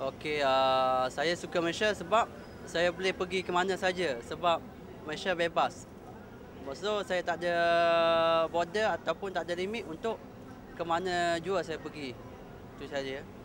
Okey, uh, saya suka Malaysia sebab saya boleh pergi ke mana saja sebab Malaysia bebas. Lepas tu saya tak ada border ataupun tak ada limit untuk ke mana jua saya pergi. Itu saja.